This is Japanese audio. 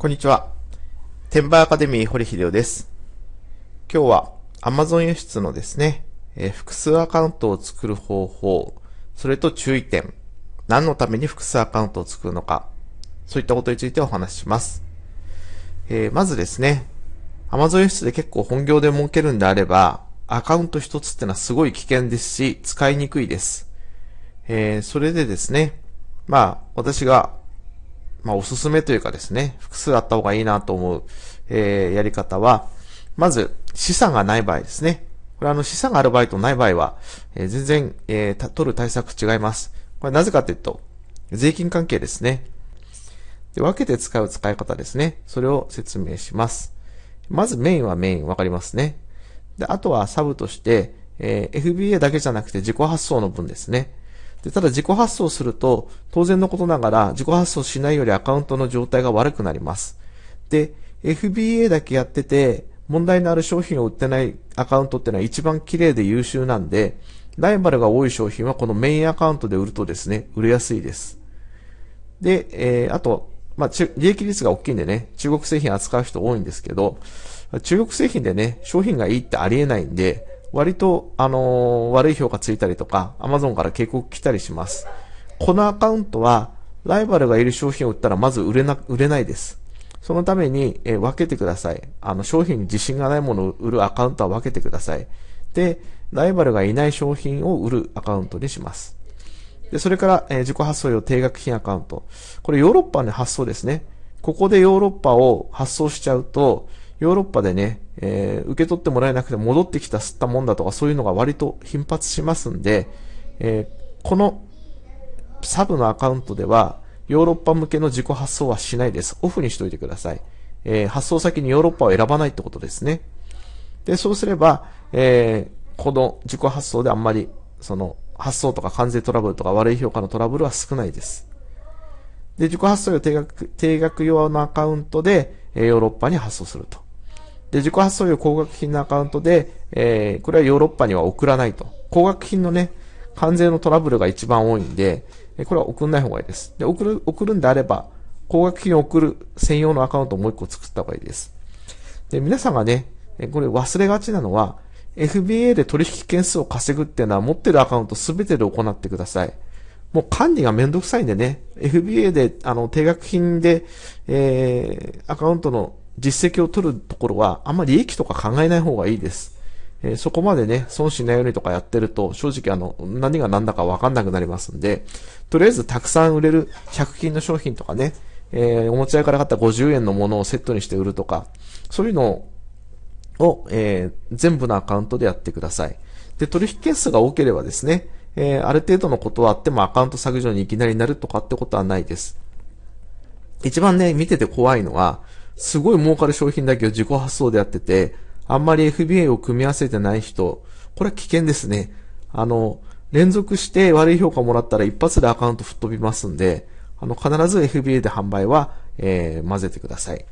こんにちは。テンバアカデミー堀秀夫です。今日は Amazon 輸出のですね、え複数アカウントを作る方法、それと注意点、何のために複数アカウントを作るのか、そういったことについてお話しします。えー、まずですね、Amazon 輸出で結構本業で儲けるんであれば、アカウント一つってのはすごい危険ですし、使いにくいです。えー、それでですね、まあ、私がまあ、おすすめというかですね、複数あった方がいいなと思う、えー、やり方は、まず、資産がない場合ですね。これあの、資産がある場合とない場合は、えー、全然、えー、取る対策違います。これなぜかというと、税金関係ですね。で、分けて使う使い方ですね。それを説明します。まずメインはメイン、わかりますね。で、あとはサブとして、えー、FBA だけじゃなくて自己発送の分ですね。で、ただ自己発送すると、当然のことながら自己発送しないよりアカウントの状態が悪くなります。で、FBA だけやってて、問題のある商品を売ってないアカウントってのは一番綺麗で優秀なんで、ライバルが多い商品はこのメインアカウントで売るとですね、売れやすいです。で、えー、あと、まあ、利益率が大きいんでね、中国製品扱う人多いんですけど、中国製品でね、商品がいいってありえないんで、割と、あのー、悪い評価ついたりとか、アマゾンから警告来たりします。このアカウントは、ライバルがいる商品を売ったらまず売れな、売れないです。そのために、えー、分けてください。あの、商品に自信がないものを売るアカウントは分けてください。で、ライバルがいない商品を売るアカウントにします。で、それから、えー、自己発送用定額品アカウント。これヨーロッパの発送ですね。ここでヨーロッパを発送しちゃうと、ヨーロッパでね、えー、受け取ってもらえなくて戻ってきた吸ったもんだとかそういうのが割と頻発しますんで、えー、このサブのアカウントではヨーロッパ向けの自己発送はしないです。オフにしといてください。えー、発送先にヨーロッパを選ばないってことですね。で、そうすれば、えー、この自己発送であんまり、その、発送とか関税トラブルとか悪い評価のトラブルは少ないです。で、自己発送用定額、定額用のアカウントで、えー、ヨーロッパに発送すると。で、自己発送用高額品のアカウントで、えー、これはヨーロッパには送らないと。高額品のね、関税のトラブルが一番多いんで、これは送んない方がいいです。で、送る、送るんであれば、高額品を送る専用のアカウントをもう一個作った方がいいです。で、皆さんがね、これ忘れがちなのは、FBA で取引件数を稼ぐっていうのは持ってるアカウントすべてで行ってください。もう管理がめんどくさいんでね、FBA で、あの、定額品で、えー、アカウントの実績を取るところは、あんまり利益とか考えない方がいいです。えー、そこまでね、損しないようにとかやってると、正直あの、何が何だかわかんなくなりますんで、とりあえずたくさん売れる100均の商品とかね、えー、お持ち屋から買った50円のものをセットにして売るとか、そういうのを、えー、全部のアカウントでやってください。で、取引件数が多ければですね、えー、ある程度のことはあってもアカウント削除にいきなりなるとかってことはないです。一番ね、見てて怖いのは、すごい儲かる商品だけを自己発想でやってて、あんまり FBA を組み合わせてない人、これは危険ですね。あの、連続して悪い評価もらったら一発でアカウント吹っ飛びますんで、あの、必ず FBA で販売は、えー、混ぜてください。